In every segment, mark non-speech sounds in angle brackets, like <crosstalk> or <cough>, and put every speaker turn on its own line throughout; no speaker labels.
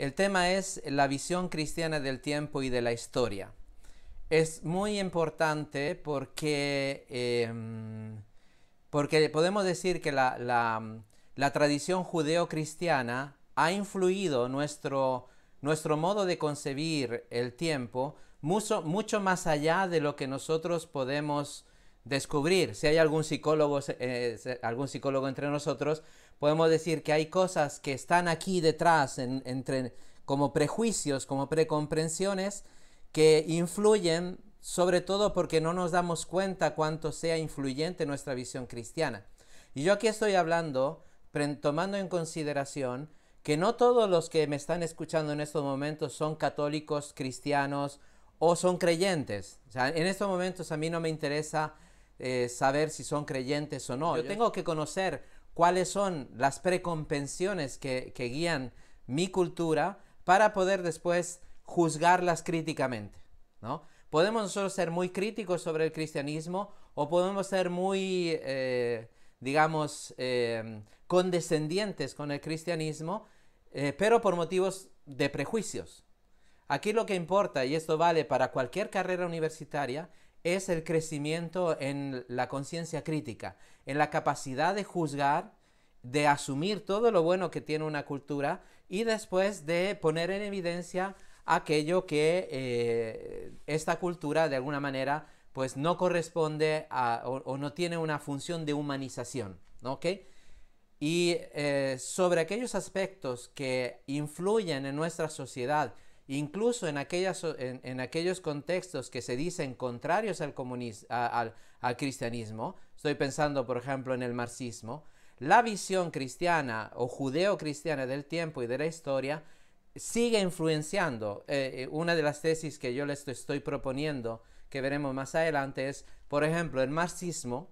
El tema es la visión cristiana del tiempo y de la historia. Es muy importante porque, em, porque podemos decir que la, tradición judeo-cristiana ha influido nuestro, nuestro modo de concebir el tiempo mucho, mucho más allá de lo que nosotros podemos descubrir. Si hay algún psicólogo, eh, algún psicólogo entre nosotros, podemos decir que hay cosas que están aquí detrás entre, como prejuicios, como precomprensiones, que influyen sobre todo porque no nos damos cuenta cuánto sea influyente nuestra visión cristiana. Y yo aquí estoy hablando, tomando en consideración que no todos los que me están escuchando en estos momentos son católicos, cristianos o son creyentes. en estos momentos a mí no me interesa eh, saber si son creyentes o no. Yo tengo que conocer cuáles son las precompensiones que, guían mi cultura para poder después juzgarlas críticamente, ¿no? Podemos nosotros ser muy críticos sobre el cristianismo o podemos ser muy, eh, digamos, eh, condescendientes con el cristianismo, eh, pero por motivos de prejuicios. Aquí lo que importa, y esto vale para cualquier carrera universitaria, es el crecimiento en la conciencia crítica, en la capacidad de juzgar, de asumir todo lo bueno que tiene una cultura y después de poner en evidencia aquello que eh, esta cultura de alguna manera pues no corresponde a, o, no tiene una función de humanización, ¿ok? Y eh, sobre aquellos aspectos que influyen en nuestra sociedad, incluso en, aquellos contextos que se dicen contrarios al, al, cristianismo, estoy pensando por ejemplo en el marxismo, la visión cristiana o judeo-cristiana del tiempo y de la historia sigue influenciando. Eh, eh, una de las tesis que yo les estoy proponiendo, que veremos más adelante, es, por ejemplo, el marxismo.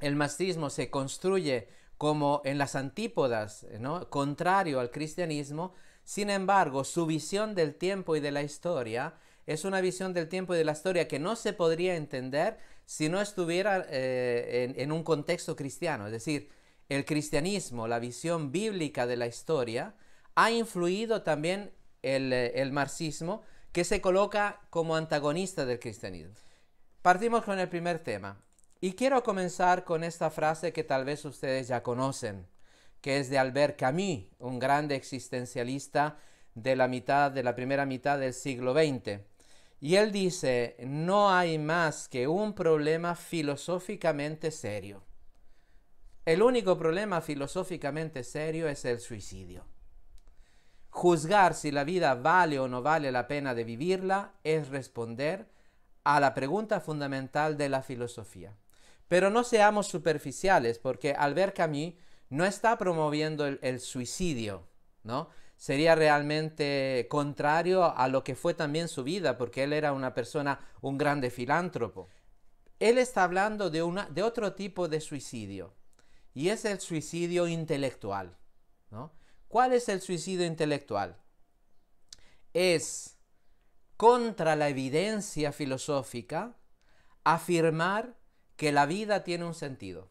El marxismo se construye como en las antípodas, contrario al cristianismo, sin embargo, su visión del tiempo y de la historia es una visión del tiempo y de la historia que no se podría entender si no estuviera eh, en, un contexto cristiano. Es decir, el cristianismo, la visión bíblica de la historia, ha influido también el, eh, el, marxismo, que se coloca como antagonista del cristianismo. Partimos con el primer tema. Y quiero comenzar con esta frase que tal vez ustedes ya conocen que es de Albert Camus, un grande existencialista de la mitad, de la primera mitad del siglo XX. Y él dice, no hay más que un problema filosóficamente serio. El único problema filosóficamente serio es el suicidio. Juzgar si la vida vale o no vale la pena de vivirla es responder a la pregunta fundamental de la filosofía. Pero no seamos superficiales, porque Albert Camus no está promoviendo el, suicidio, ¿no? Sería realmente contrario a lo que fue también su vida, porque él era una persona, un grande filántropo. Él está hablando de, de otro tipo de suicidio, y es el suicidio intelectual, ¿no? ¿Cuál es el suicidio intelectual? Es contra la evidencia filosófica afirmar que la vida tiene un sentido.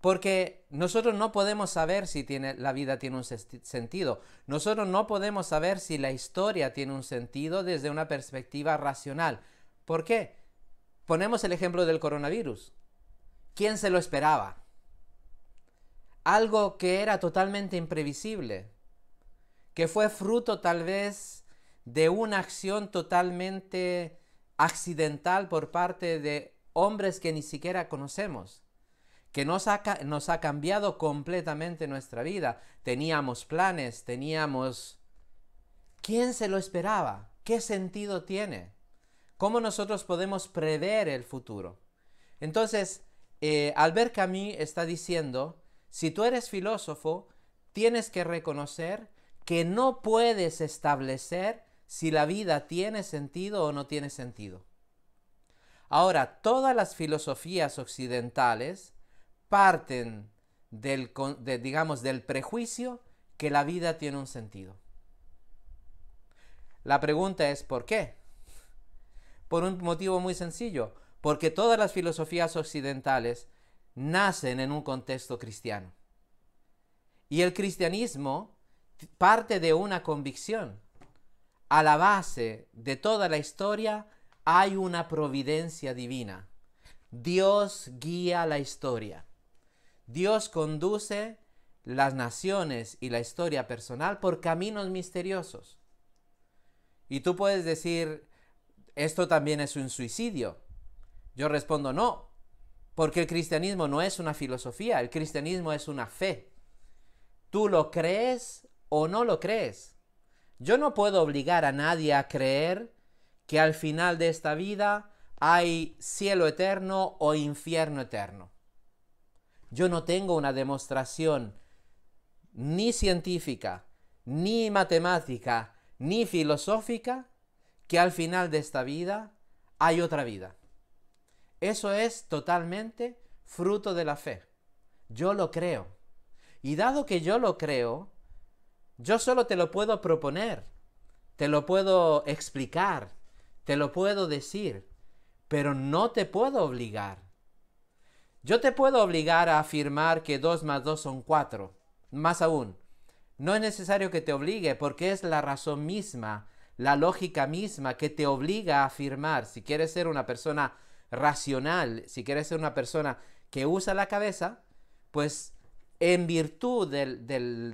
Porque nosotros no podemos saber si la vida tiene un sentido. Nosotros no podemos saber si la historia tiene un sentido desde una perspectiva racional. ¿Por qué? Ponemos el ejemplo del coronavirus. ¿Quién se lo esperaba? Algo que era totalmente imprevisible, que fue fruto tal vez de una acción totalmente accidental por parte de hombres que ni siquiera conocemos que nos ha, cambiado completamente nuestra vida. Teníamos planes, teníamos... ¿Quién se lo esperaba? ¿Qué sentido tiene? ¿Cómo nosotros podemos prever el futuro? Entonces, eh, Albert Camus está diciendo, si tú eres filósofo, tienes que reconocer que no puedes establecer si la vida tiene sentido o no tiene sentido. Ahora, todas las filosofías occidentales parten del, digamos, del prejuicio que la vida tiene un sentido. La pregunta es ¿por qué? Por un motivo muy sencillo, porque todas las filosofías occidentales nacen en un contexto cristiano. Y el cristianismo parte de una convicción. A la base de toda la historia hay una providencia divina. Dios guía la historia. Dios conduce las naciones y la historia personal por caminos misteriosos. Y tú puedes decir, esto también es un suicidio. Yo respondo, no, porque el cristianismo no es una filosofía, el cristianismo es una fe. Tú lo crees o no lo crees. Yo no puedo obligar a nadie a creer que al final de esta vida hay cielo eterno o infierno eterno. Yo no tengo una demostración ni científica, ni matemática, ni filosófica que al final de esta vida hay otra vida. Eso es totalmente fruto de la fe. Yo lo creo. Y dado que yo lo creo, yo solo te lo puedo proponer, te lo puedo explicar, te lo puedo decir, pero no te puedo obligar. Yo te puedo obligar a afirmar que 2 más 2 son 4. Más aún, no es necesario que te obligue porque es la razón misma, la lógica misma que te obliga a afirmar. Si quieres ser una persona racional, si quieres ser una persona que usa la cabeza, pues en virtud del,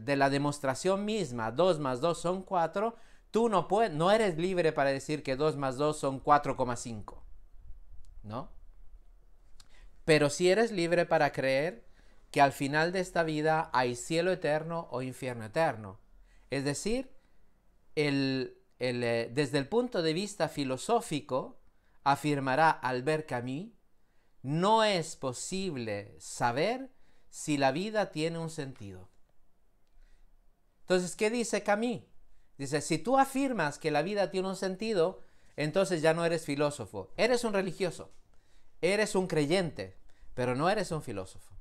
de la demostración misma, 2 más 2 son 4, tú no, no eres libre para decir que 2 más 2 son 4,5. ¿No? Pero si eres libre para creer que al final de esta vida hay cielo eterno o infierno eterno. Es decir, eh, desde el punto de vista filosófico, afirmará Albert Camus, no es posible saber si la vida tiene un sentido. Entonces, ¿qué dice Camus? Dice, si tú afirmas que la vida tiene un sentido, entonces ya no eres filósofo, eres un religioso. Eres un creyente, pero no eres un filósofo.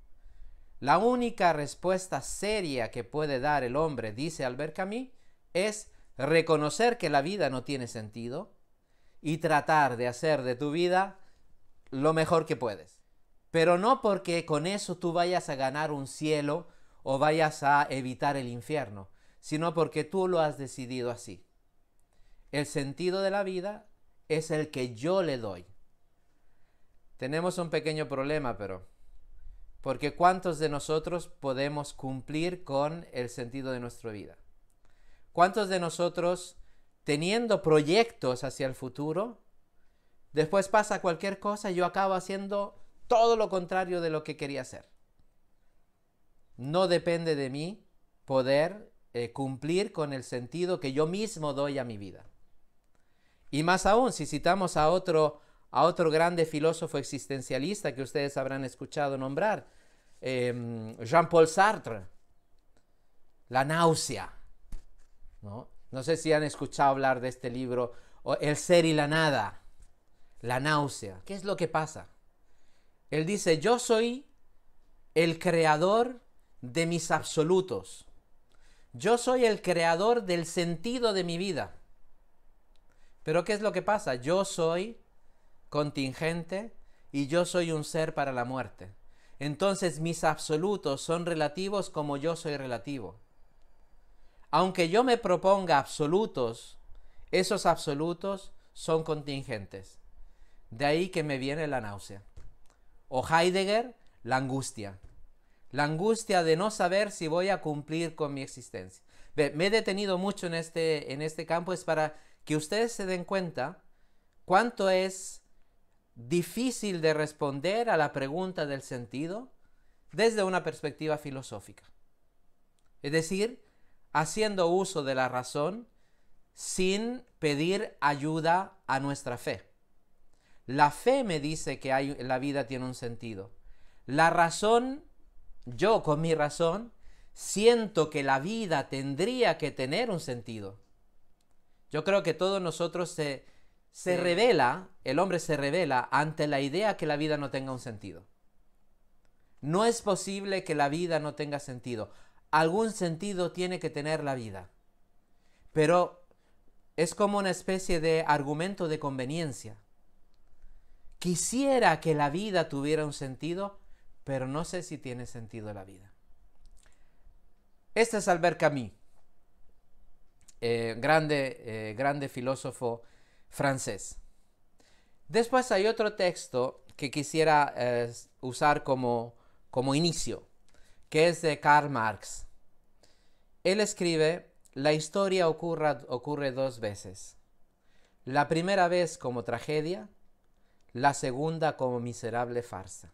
La única respuesta seria que puede dar el hombre, dice Albert Camus, es reconocer que la vida no tiene sentido y tratar de hacer de tu vida lo mejor que puedes. Pero no porque con eso tú vayas a ganar un cielo o vayas a evitar el infierno, sino porque tú lo has decidido así. El sentido de la vida es el que yo le doy. Tenemos un pequeño problema, pero, porque ¿cuántos de nosotros podemos cumplir con el sentido de nuestra vida? ¿Cuántos de nosotros, teniendo proyectos hacia el futuro, después pasa cualquier cosa y yo acabo haciendo todo lo contrario de lo que quería hacer? No depende de mí poder eh, cumplir con el sentido que yo mismo doy a mi vida. Y más aún, si citamos a otro a otro grande filósofo existencialista que ustedes habrán escuchado nombrar, em, Jean-Paul Sartre, La náusea. ¿no? no sé si han escuchado hablar de este libro, El ser y la nada, la náusea. ¿Qué es lo que pasa? Él dice, yo soy el creador de mis absolutos. Yo soy el creador del sentido de mi vida. Pero ¿qué es lo que pasa? Yo soy contingente y yo soy un ser para la muerte. Entonces mis absolutos son relativos como yo soy relativo. Aunque yo me proponga absolutos, esos absolutos son contingentes. De ahí que me viene la náusea. O Heidegger, la angustia. La angustia de no saber si voy a cumplir con mi existencia. Me he detenido mucho en este, en este campo, es para que ustedes se den cuenta cuánto es difícil de responder a la pregunta del sentido desde una perspectiva filosófica. Es decir, haciendo uso de la razón sin pedir ayuda a nuestra fe. La fe me dice que hay, la vida tiene un sentido. La razón, yo con mi razón, siento que la vida tendría que tener un sentido. Yo creo que todos nosotros se, se revela, el hombre se revela ante la idea que la vida no tenga un sentido. No es posible que la vida no tenga sentido. Algún sentido tiene que tener la vida. Pero es como una especie de argumento de conveniencia. Quisiera que la vida tuviera un sentido, pero no sé si tiene sentido la vida. Este es Albert Camus, eh, grande, eh, grande filósofo francés. Después hay otro texto que quisiera eh, usar como, inicio, que es de Karl Marx. Él escribe, la historia ocurre dos veces. La primera vez como tragedia, la segunda como miserable farsa.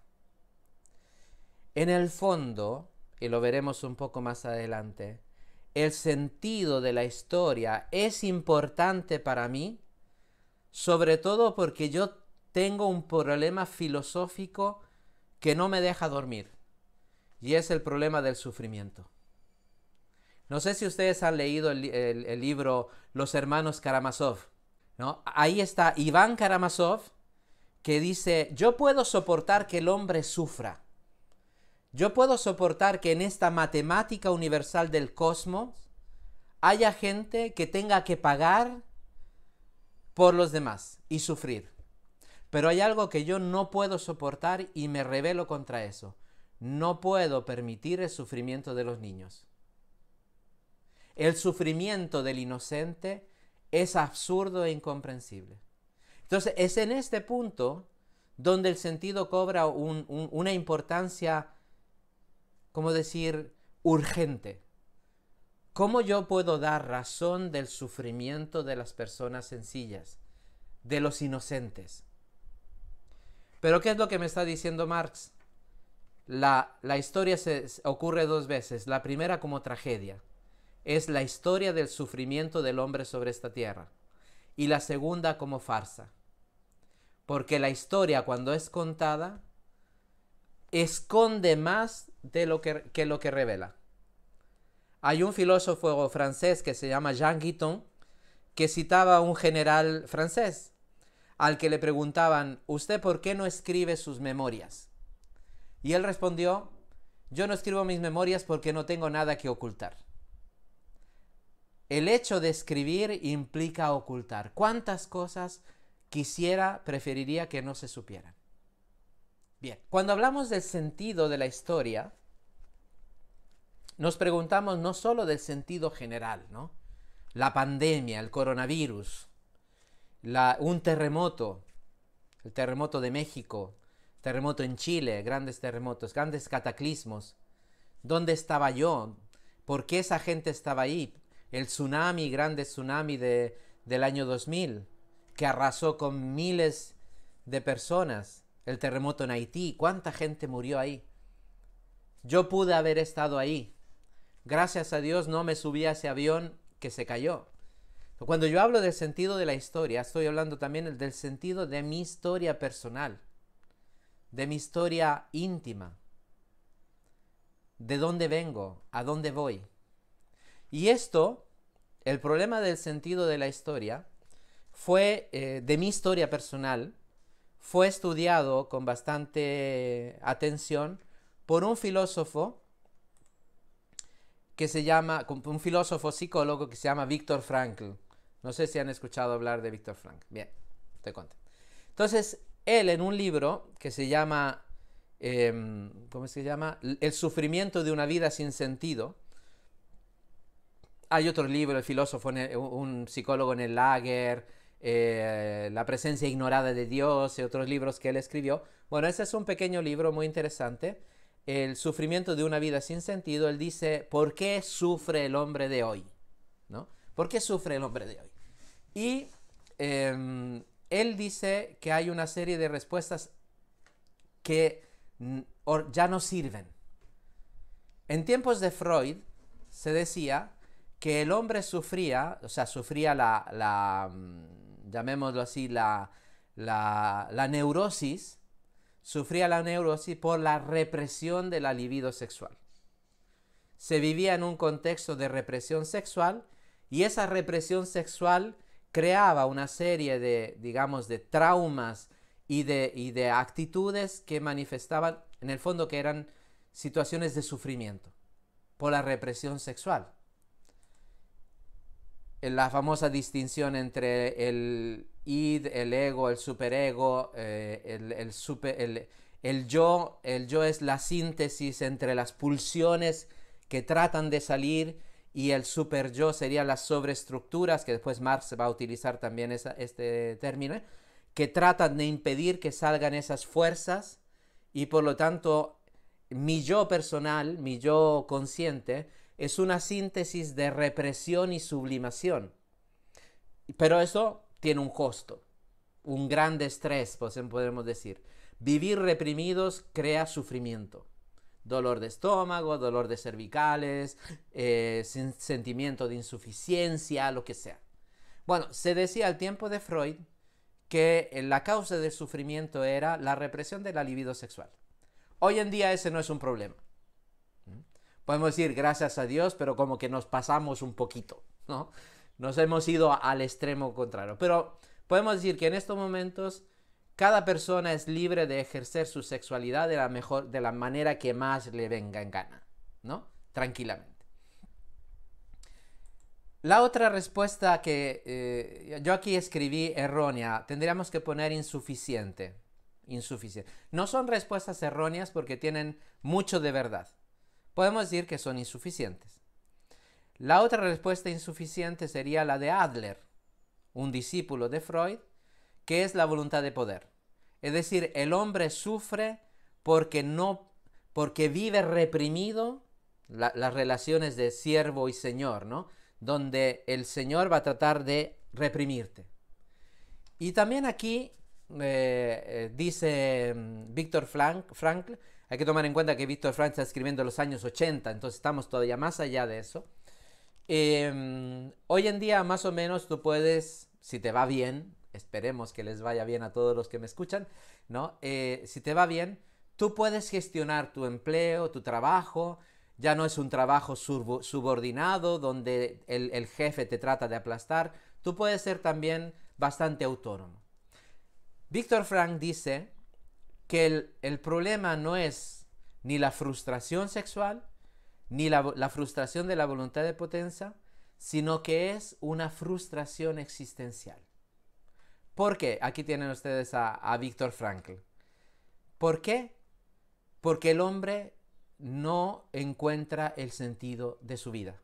En el fondo, y lo veremos un poco más adelante, el sentido de la historia es importante para mí sobre todo porque yo tengo un problema filosófico que no me deja dormir, y es el problema del sufrimiento. No sé si ustedes han leído el, libro Los hermanos Karamazov, ¿no? Ahí está Iván Karamazov, que dice, yo puedo soportar que el hombre sufra, yo puedo soportar que en esta matemática universal del cosmos haya gente que tenga que pagar por los demás y sufrir. Pero hay algo que yo no puedo soportar y me rebelo contra eso. No puedo permitir el sufrimiento de los niños. El sufrimiento del inocente es absurdo e incomprensible. Entonces es en este punto donde el sentido cobra una importancia, como decir, urgente. ¿Cómo yo puedo dar razón del sufrimiento de las personas sencillas, de los inocentes? Pero ¿qué es lo que me está diciendo Marx? La, historia se, ocurre dos veces. La primera como tragedia. Es la historia del sufrimiento del hombre sobre esta tierra. Y la segunda como farsa. Porque la historia cuando es contada esconde más de lo que lo que revela. Hay un filósofo francés que se llama Jean Guiton que citaba a un general francés al que le preguntaban, ¿usted por qué no escribe sus memorias? Y él respondió, yo no escribo mis memorias porque no tengo nada que ocultar. El hecho de escribir implica ocultar. ¿Cuántas cosas quisiera, preferiría que no se supieran? Bien, cuando hablamos del sentido de la historia, nos preguntamos no solo del sentido general, ¿no? La pandemia, el coronavirus, la, un terremoto, el terremoto de México, terremoto en Chile, grandes terremotos, grandes cataclismos. ¿Dónde estaba yo? ¿Por qué esa gente estaba ahí? El tsunami, grande tsunami del año 2000, que arrasó con miles de personas. El terremoto en Haití, ¿cuánta gente murió ahí? Yo pude haber estado ahí, Gracias a Dios no me subí a ese avión que se cayó. Cuando yo hablo del sentido de la historia, estoy hablando también del sentido de mi historia personal, de mi historia íntima, de dónde vengo, a dónde voy. Y esto, el problema del sentido de la historia, fue eh, de mi historia personal, fue estudiado con bastante atención por un filósofo que se llama, un filósofo psicólogo que se llama Víctor Frankl. No sé si han escuchado hablar de Víctor Frankl. Bien, te cuento. Entonces, él en un libro que se llama, em, ¿cómo se llama? El sufrimiento de una vida sin sentido. Hay otro libro, el filósofo, un psicólogo en el lager, eh, La presencia ignorada de Dios y otros libros que él escribió. Bueno, ese es un pequeño libro muy interesante el sufrimiento de una vida sin sentido, él dice, ¿por qué sufre el hombre de hoy? ¿No? ¿Por qué sufre el hombre de hoy? Y em, él dice que hay una serie de respuestas que ya no sirven. En tiempos de Freud se decía que el hombre sufría, o sea, sufría la, mm, llamémoslo así, la neurosis sufría la neurosis por la represión de la libido sexual. Se vivía en un contexto de represión sexual y esa represión sexual creaba una serie de, digamos, de traumas y de, y de actitudes que manifestaban, en el fondo, que eran situaciones de sufrimiento por la represión sexual. La famosa distinción entre el, id, el ego, el superego, eh, el, super, el, el, yo. El yo es la síntesis entre las pulsiones que tratan de salir y el super yo sería las sobreestructuras, que después Marx va a utilizar también esa, este término, eh, que tratan de impedir que salgan esas fuerzas y por lo tanto mi yo personal, mi yo consciente, es una síntesis de represión y sublimación. Pero eso tiene un costo, un gran estrés, pues, podemos decir. Vivir reprimidos crea sufrimiento. Dolor de estómago, dolor de cervicales, eh, sentimiento de insuficiencia, lo que sea. Bueno, se decía al tiempo de Freud que eh, la causa del sufrimiento era la represión de la libido sexual. Hoy en día ese no es un problema. Podemos decir gracias a Dios, pero como que nos pasamos un poquito, ¿no? Nos hemos ido al extremo contrario. Pero podemos decir que en estos momentos cada persona es libre de ejercer su sexualidad de la, mejor, de la manera que más le venga en gana, ¿no? Tranquilamente. La otra respuesta que eh, yo aquí escribí errónea, tendríamos que poner insuficiente. Insuficiente. No son respuestas erróneas porque tienen mucho de verdad. Podemos decir que son insuficientes. La otra respuesta insuficiente sería la de Adler, un discípulo de Freud, que es la voluntad de poder. Es decir, el hombre sufre porque no porque vive reprimido las relaciones de siervo y señor, Donde el señor va a tratar de reprimirte. Y también aquí eh, eh, dice mm, Víctor Frankl, hay que tomar en cuenta que Víctor Frankl está escribiendo en los años 80, entonces estamos todavía más allá de eso. Em, hoy en día más o menos tú puedes, si te va bien, esperemos que les vaya bien a todos los que me escuchan, ¿no? Eh, si te va bien, tú puedes gestionar tu empleo, tu trabajo, ya no es un trabajo subordinado donde el, jefe te trata de aplastar, tú puedes ser también bastante autónomo. Víctor Frank dice que el problema no es ni la frustración sexual, ni la, frustración de la voluntad de potencia, sino que es una frustración existencial. ¿Por qué? Aquí tienen ustedes a, Víctor Frankl. ¿Por qué? Porque el hombre no encuentra el sentido de su vida.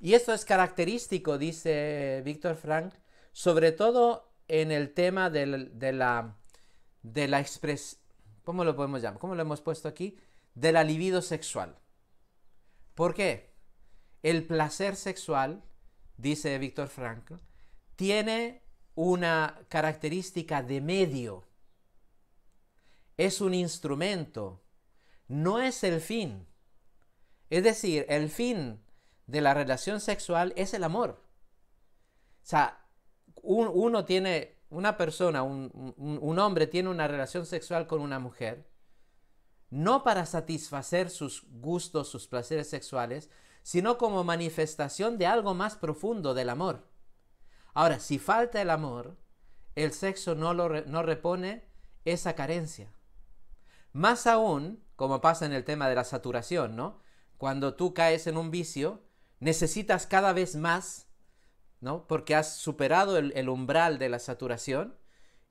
Y esto es característico, dice Víctor Frank, sobre todo en el tema de la, de la ¿Cómo lo podemos llamar? ¿Cómo lo hemos puesto aquí? De la libido sexual. ¿Por qué? El placer sexual, dice Víctor Frankl, tiene una característica de medio. Es un instrumento, no es el fin. Es decir, el fin de la relación sexual es el amor. O sea, uno tiene, una persona, un hombre tiene una relación sexual con una mujer no para satisfacer sus gustos, sus placeres sexuales, sino como manifestación de algo más profundo del amor. Ahora, si falta el amor, el sexo no, repone esa carencia. Más aún, como pasa en el tema de la saturación, ¿no? Cuando tú caes en un vicio, necesitas cada vez más, ¿no? Porque has superado el umbral de la saturación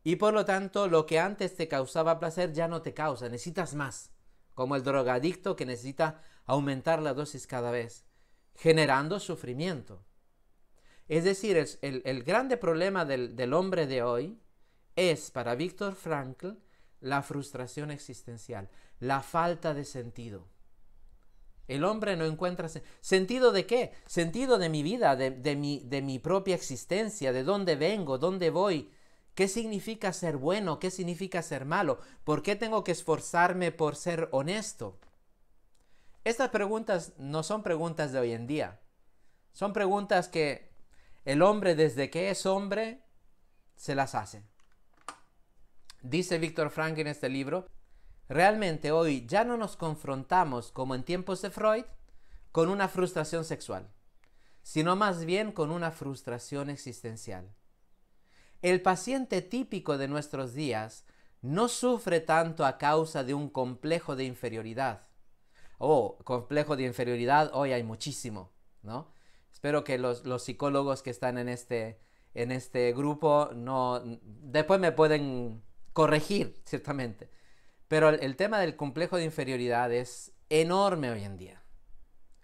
y por lo tanto, lo que antes te causaba placer ya no te causa, necesitas más. Como el drogadicto que necesita aumentar la dosis cada vez, generando sufrimiento. Es decir, el, el, grande problema del, hombre de hoy es, para Víctor Frankl, la frustración existencial, la falta de sentido. El hombre no encuentra sentido de qué? Sentido de mi vida, de, de, mi, de mi propia existencia, de dónde vengo, dónde voy, ¿Qué significa ser bueno? ¿Qué significa ser malo? ¿Por qué tengo que esforzarme por ser honesto? Estas preguntas no son preguntas de hoy en día. Son preguntas que el hombre desde que es hombre se las hace. Dice Víctor Frank en este libro, realmente hoy ya no nos confrontamos como en tiempos de Freud con una frustración sexual, sino más bien con una frustración existencial. El paciente típico de nuestros días no sufre tanto a causa de un complejo de inferioridad. Oh, complejo de inferioridad hoy hay muchísimo, ¿no? Espero que los, psicólogos que están en este, en este grupo no... Después me pueden corregir, ciertamente. Pero el, el tema del complejo de inferioridad es enorme hoy en día.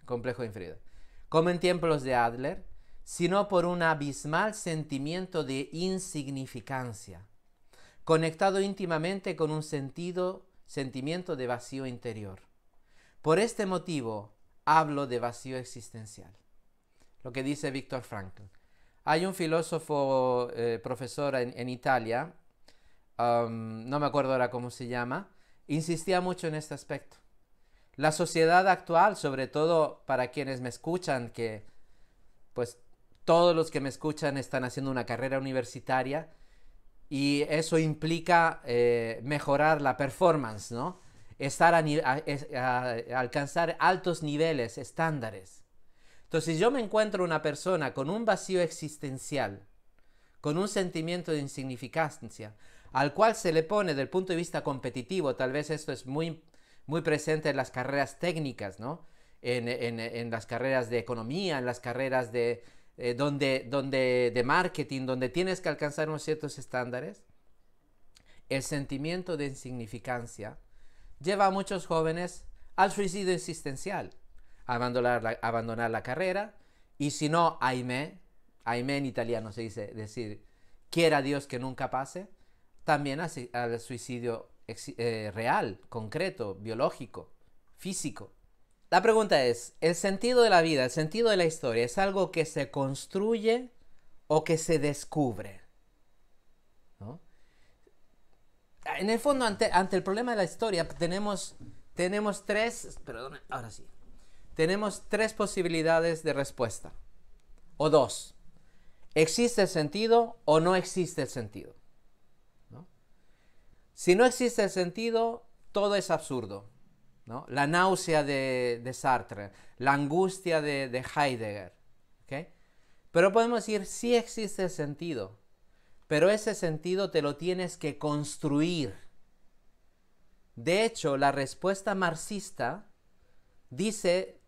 Complejo de inferioridad. Como en tiempos de Adler, sino por un abismal sentimiento de insignificancia, conectado íntimamente con un sentido, sentimiento de vacío interior. Por este motivo hablo de vacío existencial. Lo que dice Víctor Franklin Hay un filósofo eh, profesor en, Italia, um, no me acuerdo ahora cómo se llama, insistía mucho en este aspecto. La sociedad actual, sobre todo para quienes me escuchan, que pues todos los que me escuchan están haciendo una carrera universitaria y eso implica eh, mejorar la performance, ¿no? Estar a, alcanzar altos niveles, estándares. Entonces, si yo me encuentro una persona con un vacío existencial, con un sentimiento de insignificancia, al cual se le pone del punto de vista competitivo, tal vez esto es muy, muy presente en las carreras técnicas, ¿no? en las carreras de economía, en las carreras de, eh, donde, donde de marketing, donde tienes que alcanzar unos ciertos estándares, el sentimiento de insignificancia lleva a muchos jóvenes al suicidio existencial, a abandonar la, abandonar la carrera, y si no, aime aime en italiano se dice, decir, quiera Dios que nunca pase, también al suicidio eh, real, concreto, biológico, físico. La pregunta es, ¿el sentido de la vida, el sentido de la historia es algo que se construye o que se descubre? En el fondo, ante, el problema de la historia, tenemos, tenemos tres, perdón, ahora sí, tenemos tres posibilidades de respuesta. O dos, ¿existe el sentido o no existe el sentido? Si no existe el sentido, todo es absurdo la náusea de, de, Sartre, la angustia de, Heidegger. Pero podemos decir, sí existe sentido, pero ese sentido te lo tienes que construir. De hecho, la respuesta marxista dice,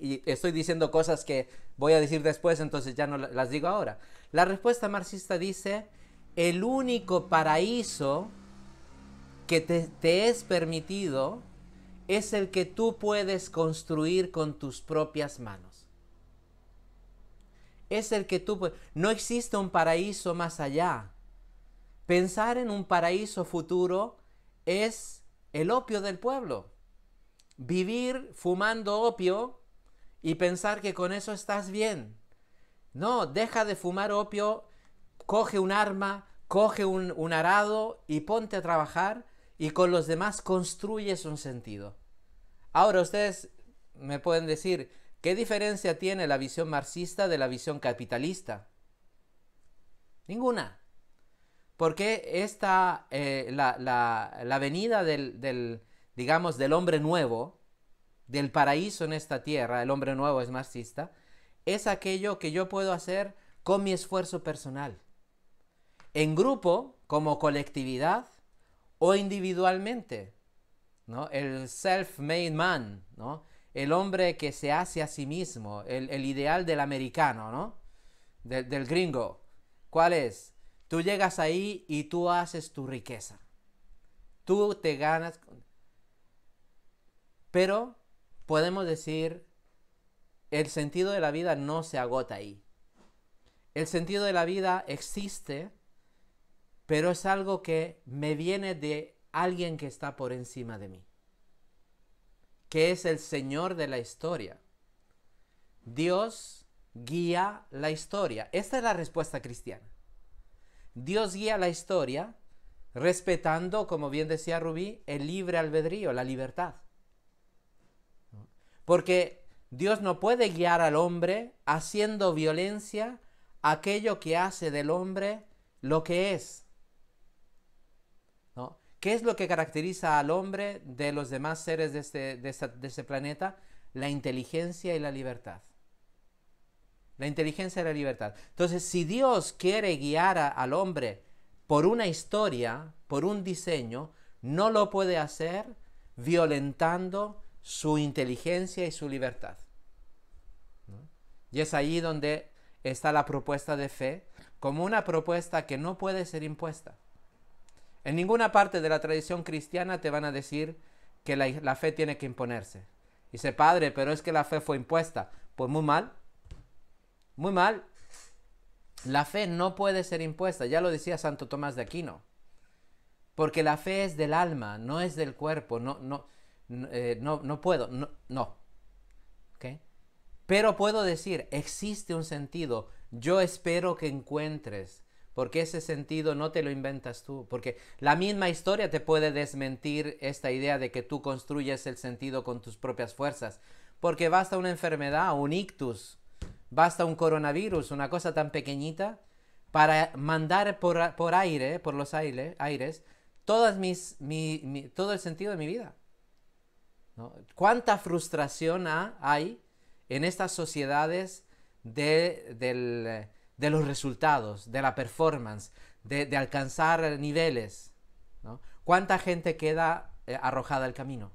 y estoy diciendo cosas que voy a decir después, entonces ya no las digo ahora. La respuesta marxista dice, el único paraíso que te, te es permitido es el que tú puedes construir con tus propias manos. Es el que tú puedes... No existe un paraíso más allá. Pensar en un paraíso futuro es el opio del pueblo. Vivir fumando opio y pensar que con eso estás bien. No, deja de fumar opio, coge un arma, coge un, un arado y ponte a trabajar y con los demás construyes un sentido. Ahora ustedes me pueden decir, ¿qué diferencia tiene la visión marxista de la visión capitalista? Ninguna. Porque esta, eh, la, venida del, del, digamos, del hombre nuevo, del paraíso en esta tierra, el hombre nuevo es marxista, es aquello que yo puedo hacer con mi esfuerzo personal. En grupo, como colectividad, o individualmente, ¿no? El self-made man, ¿no? El hombre que se hace a sí mismo, el, ideal del americano, ¿no? del gringo. ¿Cuál es? Tú llegas ahí y tú haces tu riqueza. Tú te ganas. Pero podemos decir, el sentido de la vida no se agota ahí. El sentido de la vida existe pero es algo que me viene de alguien que está por encima de mí, que es el Señor de la historia. Dios guía la historia. Esta es la respuesta cristiana. Dios guía la historia respetando, como bien decía Rubí, el libre albedrío, la libertad. Porque Dios no puede guiar al hombre haciendo violencia aquello que hace del hombre lo que es, ¿Qué es lo que caracteriza al hombre de los demás seres este, de este, planeta? La inteligencia y la libertad. La inteligencia y la libertad. Entonces, si Dios quiere guiar al hombre por una historia, por un diseño, no lo puede hacer violentando su inteligencia y su libertad. Y es ahí donde está la propuesta de fe, como una propuesta que no puede ser impuesta. En ninguna parte de la tradición cristiana te van a decir que la, fe tiene que imponerse. Dice, padre, pero es que la fe fue impuesta. Pues muy mal, muy mal. La fe no puede ser impuesta, ya lo decía Santo Tomás de Aquino. Porque la fe es del alma, no es del cuerpo, no, no, eh, no, no, puedo, no. no. Pero puedo decir, existe un sentido. Yo espero que encuentres porque ese sentido no te lo inventas tú, porque la misma historia te puede desmentir esta idea de que tú construyes el sentido con tus propias fuerzas, porque basta una enfermedad, un ictus, basta un coronavirus, una cosa tan pequeñita, para mandar por, aire, por los aires, mis, todo el sentido de mi vida. ¿Cuánta frustración hay en estas sociedades de, del de los resultados, de la performance, de, alcanzar niveles. ¿Cuánta gente queda eh, arrojada al camino?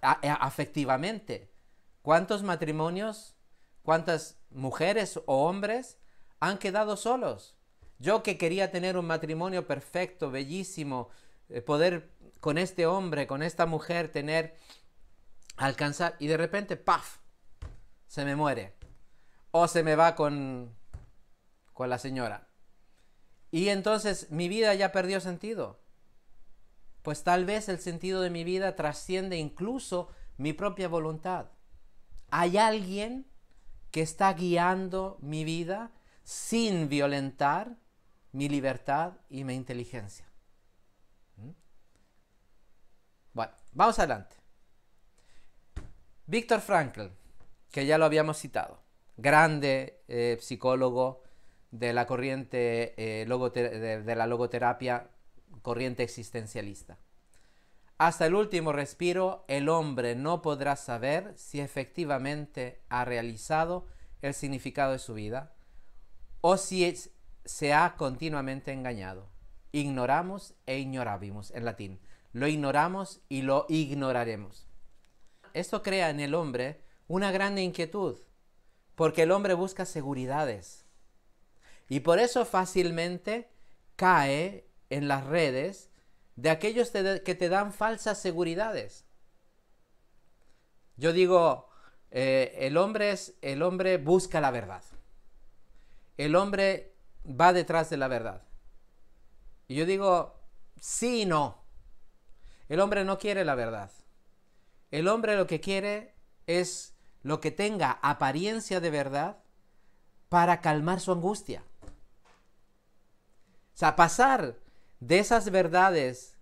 afectivamente, ¿cuántos matrimonios, cuántas mujeres o hombres han quedado solos? Yo que quería tener un matrimonio perfecto, bellísimo, eh, poder con este hombre, con esta mujer, tener, alcanzar, y de repente, ¡paf! Se me muere o se me va con, con la señora. Y entonces mi vida ya perdió sentido. Pues tal vez el sentido de mi vida trasciende incluso mi propia voluntad. Hay alguien que está guiando mi vida sin violentar mi libertad y mi inteligencia. ¿Mm? Bueno, vamos adelante. Víctor Frankl, que ya lo habíamos citado grande eh, psicólogo de la corriente eh, de, la logoterapia, corriente existencialista. Hasta el último respiro, el hombre no podrá saber si efectivamente ha realizado el significado de su vida o si se ha continuamente engañado. Ignoramos e ignorábimos en latín. Lo ignoramos y lo ignoraremos. Esto crea en el hombre una gran inquietud porque el hombre busca seguridades. Y por eso fácilmente cae en las redes de aquellos que te dan falsas seguridades. Yo digo, eh, el, hombre es, el hombre busca la verdad. El hombre va detrás de la verdad. Y yo digo, sí y no. El hombre no quiere la verdad. El hombre lo que quiere es lo que tenga apariencia de verdad para calmar su angustia. O sea, pasar de esas verdades,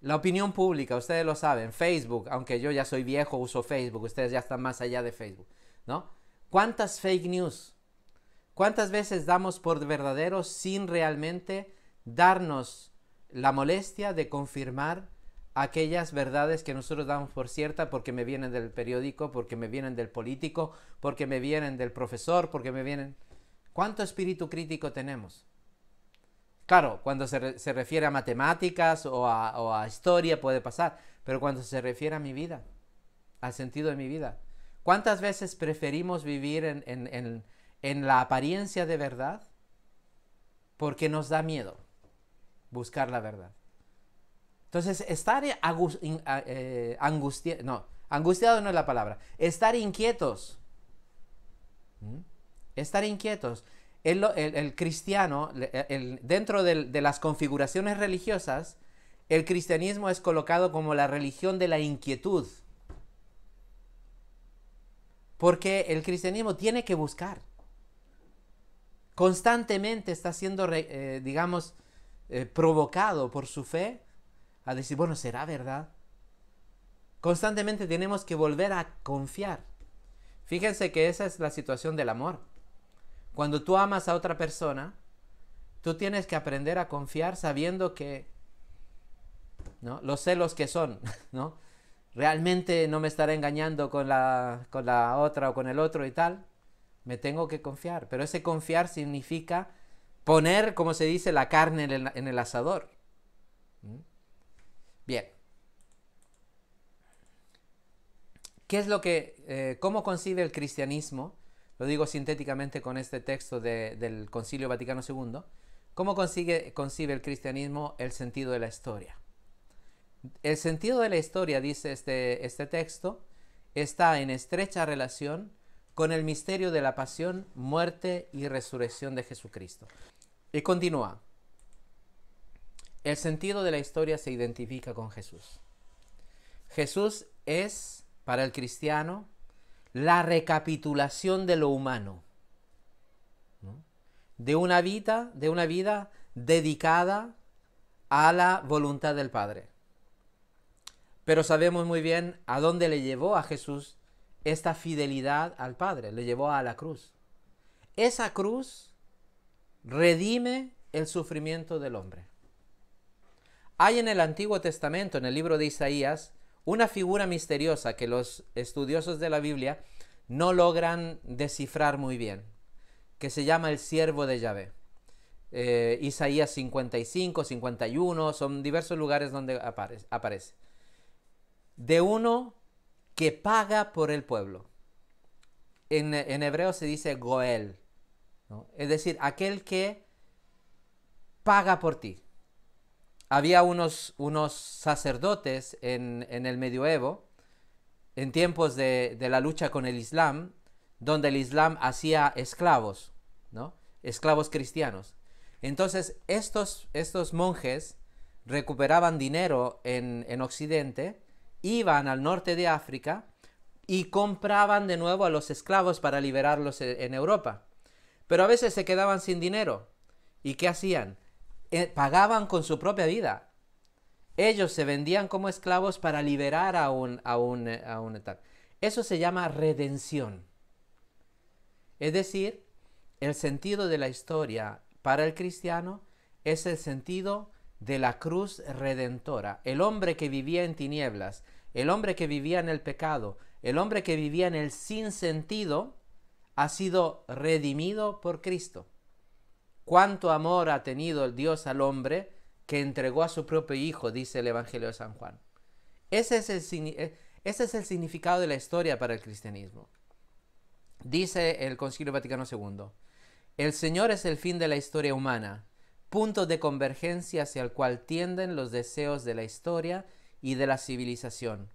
la opinión pública, ustedes lo saben, Facebook, aunque yo ya soy viejo, uso Facebook, ustedes ya están más allá de Facebook, ¿no? ¿Cuántas fake news? ¿Cuántas veces damos por verdaderos sin realmente darnos la molestia de confirmar aquellas verdades que nosotros damos por cierta porque me vienen del periódico, porque me vienen del político, porque me vienen del profesor, porque me vienen... ¿Cuánto espíritu crítico tenemos? Claro, cuando se, refiere a matemáticas o a, historia puede pasar, pero cuando se refiere a mi vida, al sentido de mi vida, ¿cuántas veces preferimos vivir en la apariencia de verdad? Porque nos da miedo buscar la verdad. Entonces, estar eh, angustiado, no, angustiado no es la palabra, estar inquietos. ¿Mm? Estar inquietos. El, cristiano, eh, dentro de, las configuraciones religiosas, el cristianismo es colocado como la religión de la inquietud. Porque el cristianismo tiene que buscar. Constantemente está siendo, eh, digamos, provocado por su fe a decir, bueno, ¿será verdad? Constantemente tenemos que volver a confiar. Fíjense que esa es la situación del amor. Cuando tú amas a otra persona, tú tienes que aprender a confiar sabiendo que ¿no? los celos que son, <laughs> ¿no? Realmente no me estará engañando con la, con la otra o con el otro y tal. Me tengo que confiar. Pero ese confiar significa poner, como se dice, la carne en el, asador. Bien. ¿Qué es lo que, eh, cómo concibe el cristianismo? Lo digo sintéticamente con este texto del Concilio Vaticano II. ¿Cómo consigue, concibe el cristianismo el sentido de la historia? El sentido de la historia, dice este, este texto, está en estrecha relación con el misterio de la pasión, muerte y resurrección de Jesucristo. Y continúa. El sentido de la historia se identifica con Jesús. Jesús es, para el cristiano, la recapitulación de lo humano, de, una vida, de una vida dedicada a la voluntad del Padre. Pero sabemos muy bien a dónde le llevó a Jesús esta fidelidad al Padre, le llevó a la cruz. Esa cruz redime el sufrimiento del hombre. Hay en el Antiguo Testamento, en el libro de Isaías, una figura misteriosa que los estudiosos de la Biblia no logran descifrar muy bien, que se llama el siervo de Yahvé. Eh, Isaías 55, 51, son diversos lugares donde aparece, De uno que paga por el pueblo. En, hebreo se dice Goel, es decir, aquel que paga por ti había unos, unos sacerdotes en, el medioevo, en tiempos de, la lucha con el Islam, donde el Islam hacía esclavos, ¿no? Esclavos cristianos. Entonces, estos, estos monjes recuperaban dinero en, Occidente, iban al norte de África y compraban de nuevo a los esclavos para liberarlos e, en Europa. Pero a veces se quedaban sin dinero. ¿Y qué hacían? Eh, pagaban con su propia vida. Ellos se vendían como esclavos para liberar a un, eh, a un, tal. Eso se llama redención. Es decir, el sentido de la historia para el cristiano es el sentido de la cruz redentora. El hombre que vivía en tinieblas, el hombre que vivía en el pecado, el hombre que vivía en el sinsentido, ha sido redimido por Cristo cuánto amor ha tenido el Dios al hombre que entregó a su propio Hijo, dice el Evangelio de San Juan. Ese es el, eh, ese es el significado de la historia para el cristianismo. Dice el Concilio Vaticano II, el Señor es el fin de la historia humana, punto de convergencia hacia el cual tienden los deseos de la historia y de la civilización,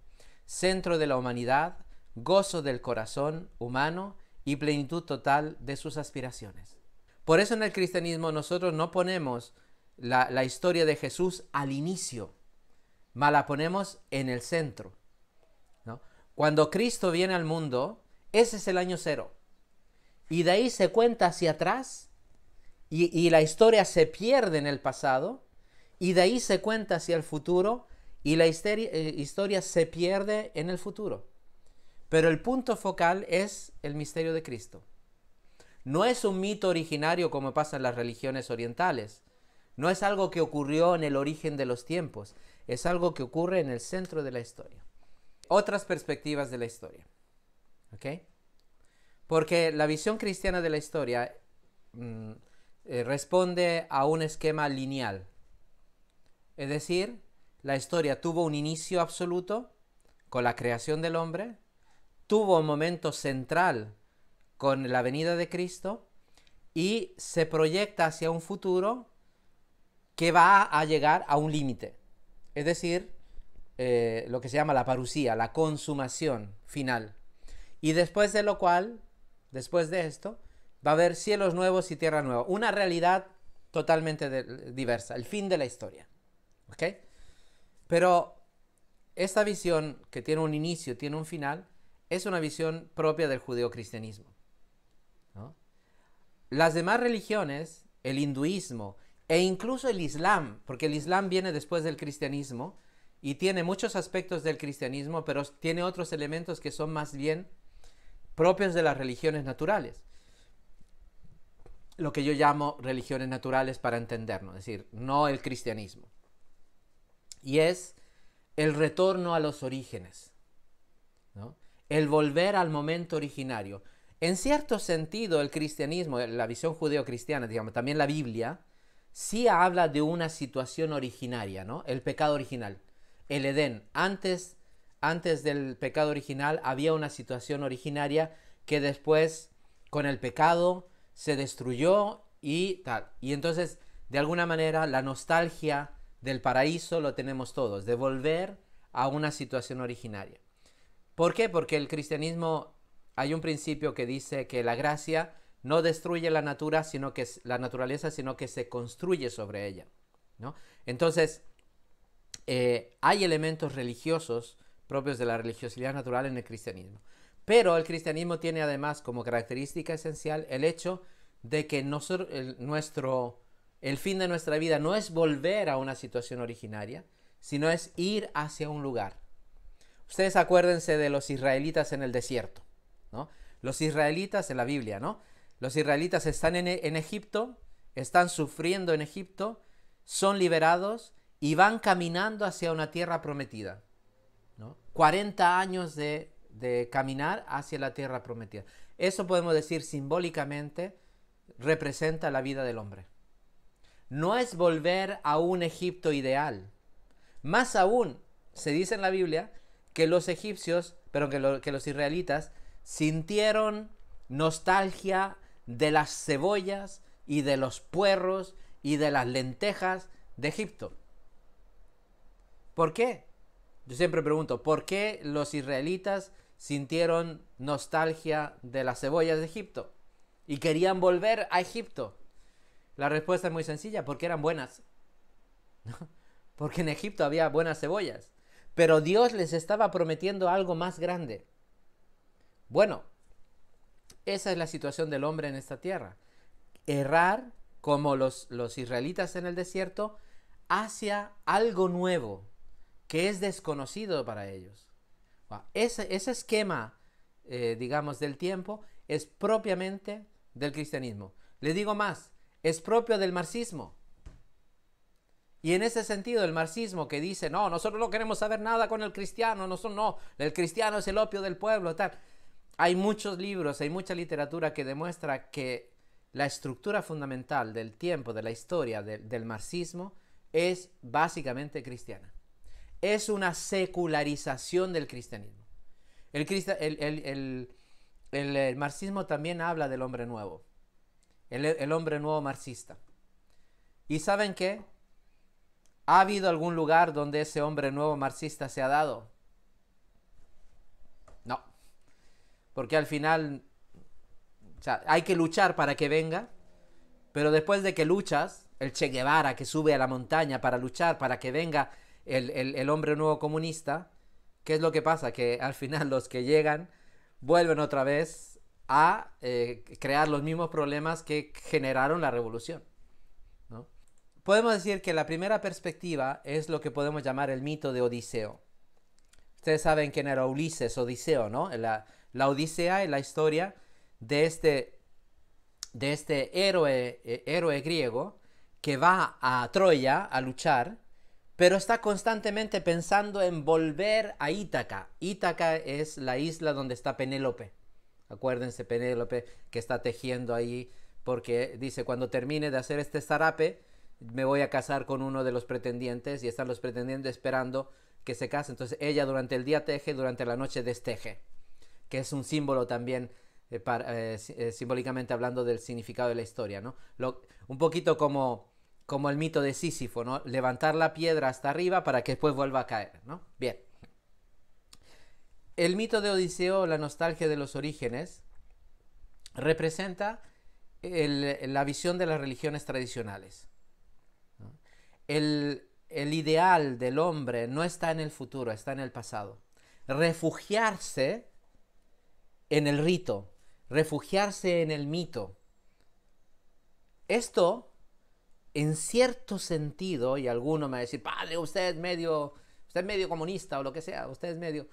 centro de la humanidad, gozo del corazón humano y plenitud total de sus aspiraciones. Por eso en el cristianismo nosotros no ponemos la, historia de Jesús al inicio, más la ponemos en el centro. Cuando Cristo viene al mundo, ese es el año cero. Y de ahí se cuenta hacia atrás y, la historia se pierde en el pasado y de ahí se cuenta hacia el futuro y la eh, historia se pierde en el futuro. Pero el punto focal es el misterio de Cristo. No es un mito originario como pasa en las religiones orientales. No es algo que ocurrió en el origen de los tiempos. Es algo que ocurre en el centro de la historia. Otras perspectivas de la historia. Porque la visión cristiana de la historia mm, eh, responde a un esquema lineal. Es decir, la historia tuvo un inicio absoluto con la creación del hombre, tuvo un momento central con la venida de Cristo y se proyecta hacia un futuro que va a llegar a un límite. Es decir, eh, lo que se llama la parusía, la consumación final. Y después de lo cual, después de esto, va a haber cielos nuevos y tierra nueva. Una realidad totalmente diversa, el fin de la historia. ¿Ok? Pero esta visión que tiene un inicio, tiene un final, es una visión propia del judeocristianismo. Las demás religiones, el hinduismo e incluso el islam, porque el islam viene después del cristianismo y tiene muchos aspectos del cristianismo, pero tiene otros elementos que son más bien propios de las religiones naturales. Lo que yo llamo religiones naturales para entendernos, es decir, no el cristianismo. Y es el retorno a los orígenes, el volver al momento originario. En cierto sentido, el cristianismo, la visión judeocristiana, digamos, también la Biblia, sí habla de una situación originaria, ¿no? El pecado original. El Edén. Antes, antes del pecado original había una situación originaria que después, con el pecado, se destruyó y tal. Y entonces, de alguna manera, la nostalgia del paraíso lo tenemos todos, de volver a una situación originaria. ¿Por qué? Porque el cristianismo hay un principio que dice que la gracia no destruye la, natura, sino que, la naturaleza, sino que se construye sobre ella. ¿no? Entonces, eh, hay elementos religiosos propios de la religiosidad natural en el cristianismo. Pero el cristianismo tiene además como característica esencial el hecho de que nuestro, el fin de nuestra vida no es volver a una situación originaria, sino es ir hacia un lugar. Ustedes acuérdense de los israelitas en el desierto. Los israelitas en la Biblia, Los israelitas están en, Egipto, están sufriendo en Egipto, son liberados y van caminando hacia una tierra prometida. 40 años de, caminar hacia la tierra prometida. Eso podemos decir simbólicamente representa la vida del hombre. No es volver a un Egipto ideal. Más aún, se dice en la Biblia que los egipcios, pero que los israelitas sintieron nostalgia de las cebollas y de los puerros y de las lentejas de Egipto. ¿Por qué? Yo siempre pregunto, ¿por qué los israelitas sintieron nostalgia de las cebollas de Egipto y querían volver a Egipto? La respuesta es muy sencilla, porque eran buenas. <laughs> porque en Egipto había buenas cebollas. Pero Dios les estaba prometiendo algo más grande. Bueno, esa es la situación del hombre en esta tierra. Errar, como los, israelitas en el desierto, hacia algo nuevo que es desconocido para ellos. Ese, esquema, eh, digamos, del tiempo es propiamente del cristianismo. Le digo más, es propio del marxismo. Y en ese sentido, el marxismo que dice, no, nosotros no queremos saber nada con el cristiano, no, el cristiano es el opio del pueblo, tal hay muchos libros, hay mucha literatura que demuestra que la estructura fundamental del tiempo, de la historia, del marxismo, es básicamente cristiana. Es una secularización del cristianismo. El, el marxismo también habla del hombre nuevo, el hombre nuevo marxista. ¿Y saben qué? ¿Ha habido algún lugar donde ese hombre nuevo marxista se ha dado? porque al final hay que luchar para que venga, pero después de que luchas, el Che Guevara que sube a la montaña para luchar, para que venga el, hombre nuevo comunista, ¿qué es lo que pasa? Que al final los que llegan vuelven otra vez a eh, crear los mismos problemas que generaron la revolución. ¿no? Podemos decir que la primera perspectiva es lo que podemos llamar el mito de Odiseo. Ustedes saben quién era Ulises, Odiseo, ¿no? la Odisea es la historia de este, de este héroe, eh, héroe griego que va a Troya a luchar, pero está constantemente pensando en volver a Ítaca. Ítaca es la isla donde está Penélope. Acuérdense, Penélope que está tejiendo ahí, porque dice, cuando termine de hacer este zarape, me voy a casar con uno de los pretendientes y están los pretendientes esperando que se case. Entonces ella durante el día teje, durante la noche desteje que es un símbolo también eh, eh, eh, simbólicamente hablando del significado de la historia, ¿no? un poquito como, como el mito de Sísifo, ¿no? Levantar la piedra hasta arriba para que después vuelva a caer, ¿no? Bien. El mito de Odiseo, la nostalgia de los orígenes, representa la visión de las religiones tradicionales. El, el ideal del hombre no está en el futuro, está en el pasado. Refugiarse en el rito, refugiarse en el mito. Esto, en cierto sentido, y alguno me va a decir, padre, usted es medio, usted es medio comunista o lo que sea, usted es medio...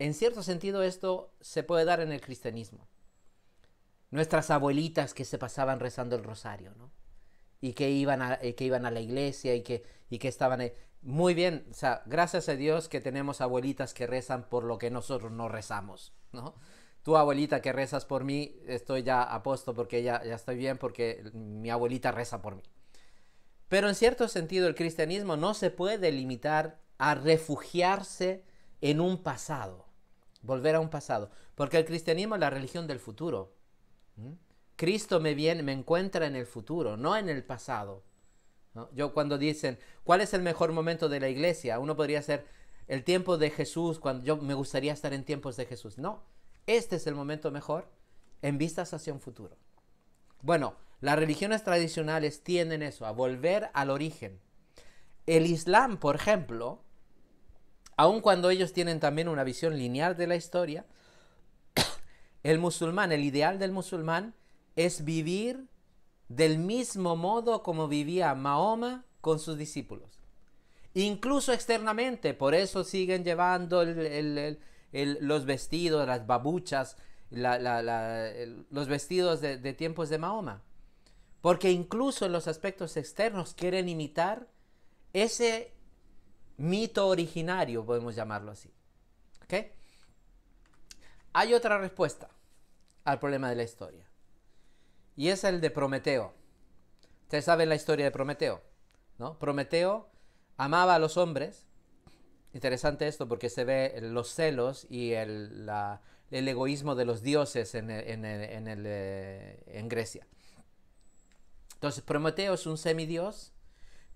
En cierto sentido esto se puede dar en el cristianismo. Nuestras abuelitas que se pasaban rezando el rosario, ¿no? Y que iban a, que iban a la iglesia y que, y que estaban ahí. Muy bien, o sea, gracias a Dios que tenemos abuelitas que rezan por lo que nosotros no rezamos, ¿no? tu abuelita que rezas por mí, estoy ya aposto porque ya, estoy bien porque mi abuelita reza por mí. Pero en cierto sentido el cristianismo no se puede limitar a refugiarse en un pasado, volver a un pasado, porque el cristianismo es la religión del futuro. ¿Mm? Cristo me viene, me encuentra en el futuro, no en el pasado. Yo cuando dicen, ¿cuál es el mejor momento de la iglesia? Uno podría ser el tiempo de Jesús, cuando yo me gustaría estar en tiempos de Jesús. No, este es el momento mejor en vistas hacia un futuro. Bueno, las religiones tradicionales tienden eso, a volver al origen. El Islam, por ejemplo, aun cuando ellos tienen también una visión lineal de la historia, <coughs> el musulmán, el ideal del musulmán es vivir del mismo modo como vivía Mahoma con sus discípulos. Incluso externamente, por eso siguen llevando el, el los vestidos, las babuchas, los vestidos de, tiempos de Mahoma. Porque incluso los aspectos externos quieren imitar ese mito originario, podemos llamarlo así. Hay otra respuesta al problema de la historia. Y es el de Prometeo. Ustedes saben la historia de Prometeo, ¿no? Prometeo amaba a los hombres, Interesante esto porque se ve los celos y el, egoísmo de los dioses en, eh, en, Grecia. Entonces Prometeo es un semidios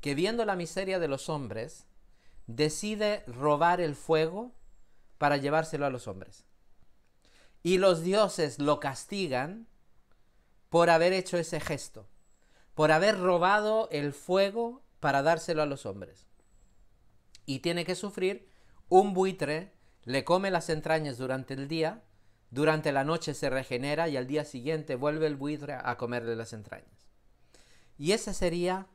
que viendo la miseria de los hombres, decide robar el fuego para llevárselo a los hombres. Y los dioses lo castigan por haber hecho ese gesto, por haber robado el fuego para dárselo a los hombres y tiene que sufrir, un buitre le come las entrañas durante el día, durante la noche se regenera y al día siguiente vuelve el buitre a comerle las entrañas. Y esa sería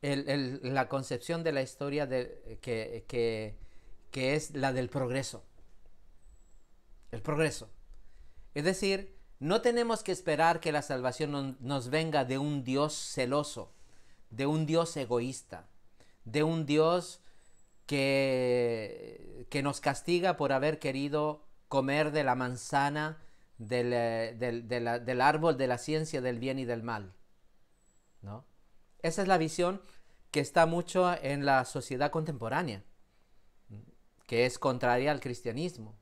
la concepción de la historia que, es la del progreso. El progreso. Es decir, no tenemos que esperar que la salvación nos venga de un Dios celoso, de un Dios egoísta, de un Dios que, que nos castiga por haber querido comer de la manzana eh, del, árbol de la ciencia del bien y del mal. ¿no? Esa es la visión que está mucho en la sociedad contemporánea, que es contraria al cristianismo.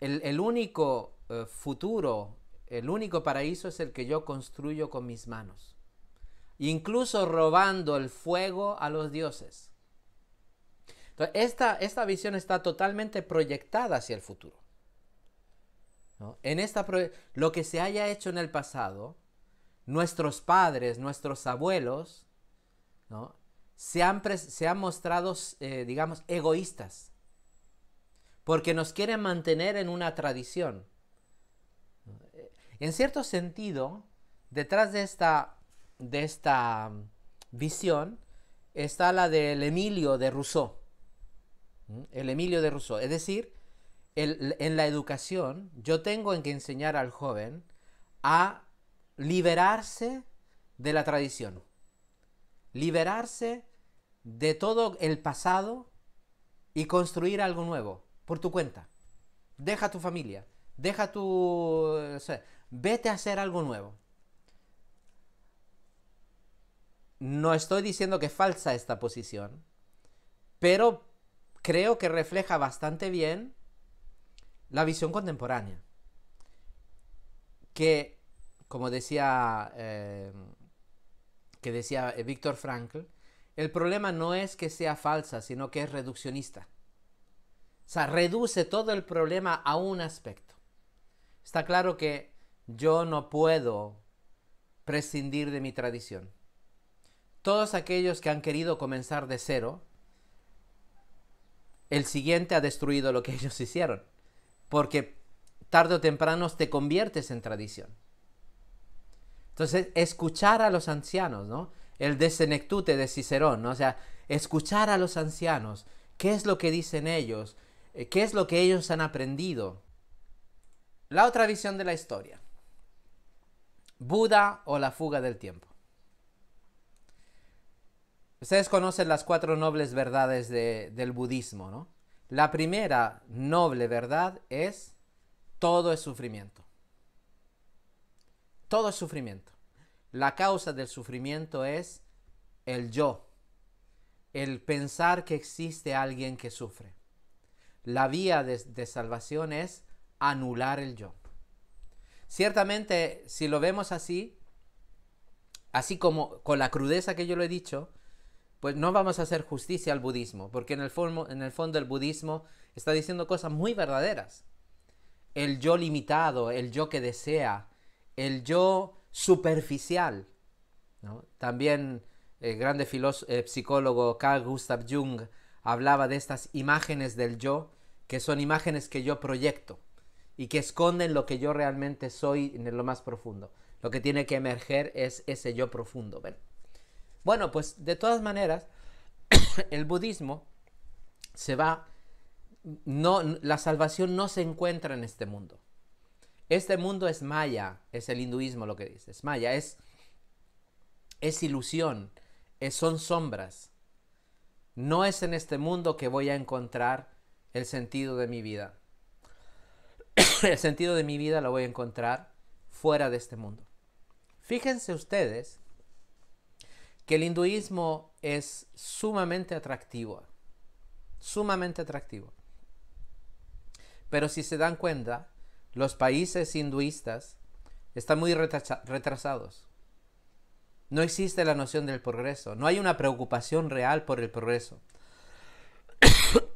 El, único eh, futuro, el único paraíso es el que yo construyo con mis manos, incluso robando el fuego a los dioses esta, esta visión está totalmente proyectada hacia el futuro. En esta lo que se haya hecho en el pasado, nuestros padres, nuestros abuelos, se, han se mostrado, eh, digamos, egoístas, porque nos quieren mantener en una tradición. En cierto sentido, detrás de esta, de esta visión está la del Emilio de Rousseau el Emilio de Rousseau. Es decir, en la educación yo tengo en que enseñar al joven a liberarse de la tradición, liberarse de todo el pasado y construir algo nuevo por tu cuenta. Deja tu familia, deja tu... vete a hacer algo nuevo. No estoy diciendo que es falsa esta posición, pero creo que refleja bastante bien la visión contemporánea. Que, como decía, eh, que decía eh, Víctor Frankl, el problema no es que sea falsa, sino que es reduccionista. O sea, reduce todo el problema a un aspecto. Está claro que yo no puedo prescindir de mi tradición. Todos aquellos que han querido comenzar de cero, el siguiente ha destruido lo que <laughs> ellos hicieron. Porque tarde o temprano te conviertes en tradición. Entonces, escuchar a los ancianos, ¿no? El de Senectute de Cicerón, ¿no? O sea, escuchar a los ancianos, qué es lo que dicen ellos, eh, qué es lo que ellos han aprendido. La otra visión de la historia. Buda o la fuga del tiempo. Ustedes conocen las cuatro nobles verdades del budismo, ¿no? La primera noble verdad es todo es sufrimiento. Todo es sufrimiento. La causa del sufrimiento es el yo, el pensar que existe alguien que sufre. La vía de salvación es anular el yo. Ciertamente, si lo vemos así, así como con la crudeza que yo lo he dicho, pues no vamos a hacer justicia al budismo, porque en el, fondo, en el budismo está diciendo cosas muy verdaderas. El yo limitado, el yo que desea, el yo superficial. También el eh, grande eh, psicólogo Carl Gustav Jung hablaba de estas imágenes del yo, que son imágenes que yo proyecto y que esconden lo que yo realmente soy en lo más profundo. Lo que tiene que emerger es ese yo profundo. ¿verdad? Bueno, pues de todas maneras, <coughs> el budismo se va, no, la salvación no se encuentra en este mundo. Este mundo es maya, es el hinduismo lo que dice, es maya, es, es ilusión, es, son sombras. No es en este mundo que voy a encontrar el sentido de mi vida. <coughs> el sentido de mi vida lo voy a encontrar fuera de este mundo. Fíjense ustedes el hinduismo es sumamente atractivo, sumamente atractivo. Pero si se dan cuenta, los países hinduistas están muy retrasados. No existe la noción del progreso, no hay una preocupación real por el progreso.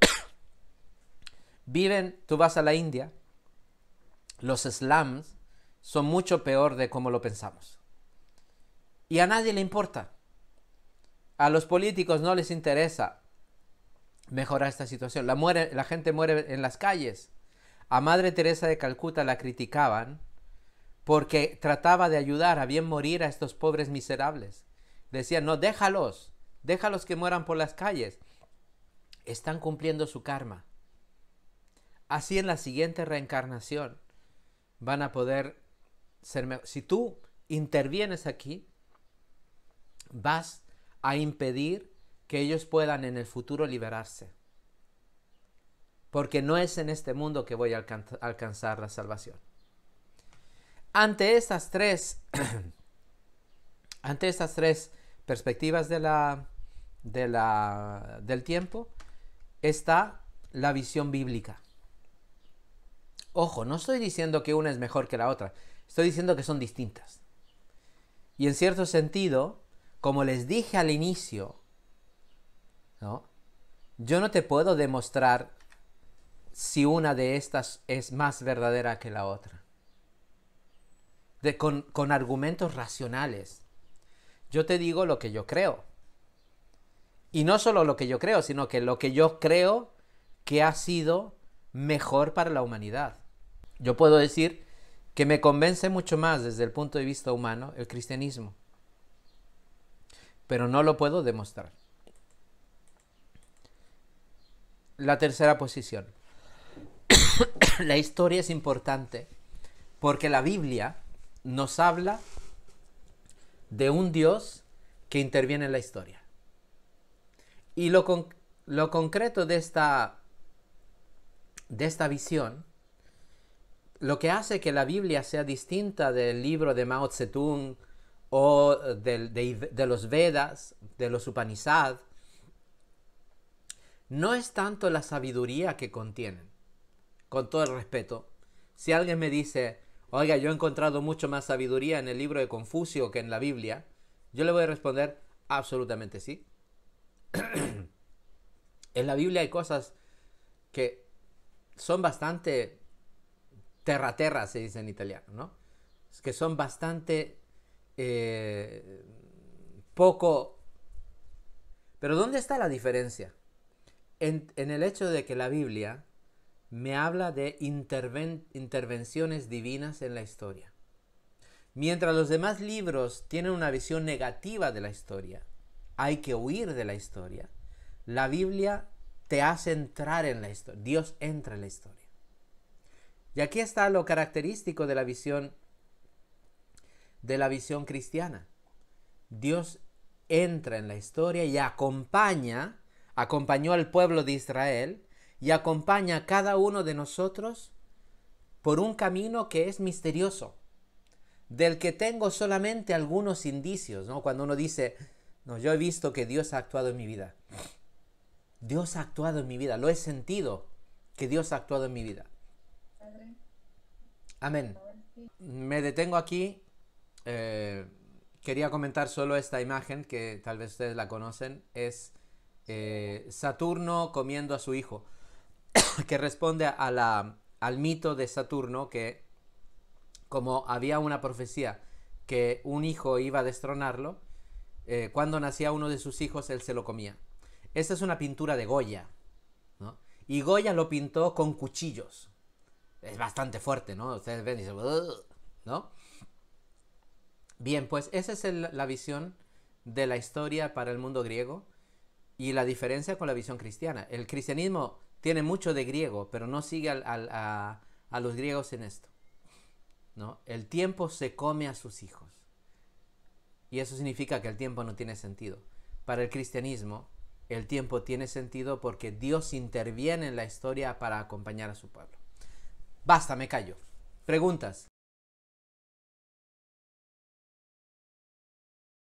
<coughs> Viven, tú vas a la India, los slams son mucho peor de como lo pensamos. Y a nadie le importa. A los políticos no les interesa mejorar esta situación. La, muere, la gente muere en las calles. A Madre Teresa de Calcuta la criticaban porque trataba de ayudar a bien morir a estos pobres miserables. Decían, no, déjalos, déjalos que mueran por las calles. Están cumpliendo su karma. Así en la siguiente reencarnación van a poder ser mejor. Si tú intervienes aquí, vas a impedir que ellos puedan en el futuro liberarse. Porque no es en este mundo que voy a alcanzar la salvación. Ante estas tres, <clears throat> ante estas tres perspectivas de la, de la, del tiempo está la visión bíblica. Ojo, no estoy diciendo que una es mejor que la otra, estoy diciendo que son distintas. Y en cierto sentido, como les dije al inicio, yo no te puedo demostrar si una de estas es más verdadera que la otra. con argumentos racionales. Yo te digo lo que yo creo. Y no solo lo que yo creo, sino que lo que yo creo que ha sido mejor para la humanidad. Yo puedo decir que me convence mucho más desde el punto de vista humano el cristianismo pero no lo puedo demostrar. La tercera posición. <coughs> la historia es importante porque la Biblia nos habla de un Dios que interviene en la historia. Y lo, concreto de esta, de esta visión, lo que hace que la Biblia sea distinta del libro de Mao Zedong, o de, los Vedas, de los Upanishads, no es tanto la sabiduría que contienen, con todo el respeto. Si alguien me dice, oiga, yo he encontrado mucho más sabiduría en el libro de Confucio que en la Biblia, yo le voy a responder, absolutamente sí. <clears throat> en la Biblia hay cosas que son bastante terra terra, se dice en italiano, ¿no? Que son bastante eh, poco... Pero ¿dónde está la diferencia? En, el hecho de que la Biblia me habla de intervenciones divinas en la historia. Mientras los demás libros tienen una visión negativa de la historia, hay que huir de la historia. La Biblia te hace entrar en la historia. Dios entra en la historia. Y aquí está lo característico de la visión de la visión cristiana. Dios entra en la historia y acompaña, acompañó al pueblo de Israel y acompaña a cada uno de nosotros por un camino que es misterioso, del que tengo solamente algunos indicios, ¿no? Cuando uno dice, no, yo he visto que Dios ha actuado en mi vida. Dios ha actuado en mi vida, lo he sentido que Dios ha actuado en mi vida. Amén. Me detengo aquí eh, quería comentar solo esta imagen que tal vez ustedes la conocen, es eh, Saturno comiendo a su hijo, <coughs> que responde al mito de Saturno que como había una profecía que un hijo iba a destronarlo, eh, cuando nacía uno de sus hijos él se lo comía. Esta es una pintura de Goya, Y Goya lo pintó con cuchillos. Es bastante fuerte, ¿no? Ustedes ven y dicen, ¿no? Bien, pues esa es la visión de la historia para el mundo griego y la diferencia con la visión cristiana. El cristianismo tiene mucho de griego, pero no sigue a, los griegos en esto. El tiempo se come a sus hijos. Y eso significa que el tiempo no tiene sentido. Para el cristianismo, el tiempo tiene sentido porque Dios interviene en la historia para acompañar a su pueblo. Basta, me callo. Preguntas.